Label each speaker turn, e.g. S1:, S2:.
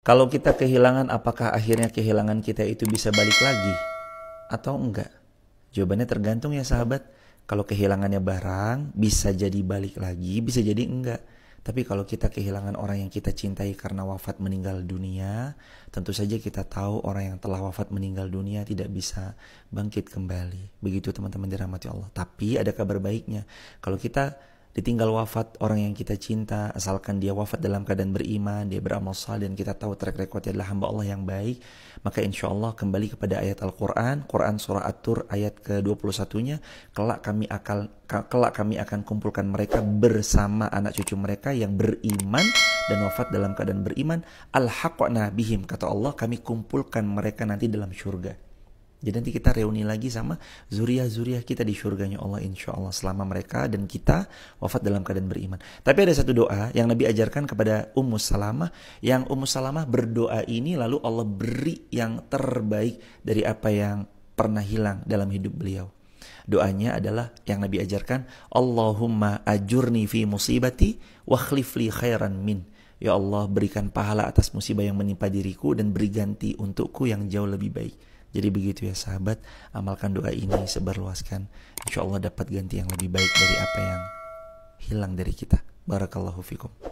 S1: Kalau kita kehilangan, apakah akhirnya kehilangan kita itu bisa balik lagi atau enggak? Jawabannya tergantung ya sahabat. Kalau kehilangannya barang, bisa jadi balik lagi, bisa jadi enggak. Tapi kalau kita kehilangan orang yang kita cintai karena wafat meninggal dunia, tentu saja kita tahu orang yang telah wafat meninggal dunia tidak bisa bangkit kembali. Begitu teman-teman dirahmati Allah. Tapi ada kabar baiknya. Kalau kita ditinggal wafat orang yang kita cinta asalkan dia wafat dalam keadaan beriman dia beramal saleh dan kita tahu track recordnya adalah hamba Allah yang baik maka insya Allah kembali kepada ayat Al-Quran Quran surah At-Tur ayat ke-21 nya kelak kami akan kelak kami akan kumpulkan mereka bersama anak cucu mereka yang beriman dan wafat dalam keadaan beriman al-haqqna bihim kata Allah kami kumpulkan mereka nanti dalam surga. Jadi nanti kita reuni lagi sama zuriah-zuriah kita di surganya Allah insya Allah selama mereka dan kita wafat dalam keadaan beriman. Tapi ada satu doa yang Nabi ajarkan kepada Ummu Salamah yang Ummu Salamah berdoa ini lalu Allah beri yang terbaik dari apa yang pernah hilang dalam hidup beliau. Doanya adalah yang Nabi ajarkan Allahumma ajurni fi musibati wa khlifli khairan min. Ya Allah berikan pahala atas musibah yang menimpa diriku dan beri ganti untukku yang jauh lebih baik. Jadi begitu ya sahabat, amalkan doa ini, sebarluaskan. Insya Allah dapat ganti yang lebih baik dari apa yang hilang dari kita. Barakallahu fikum.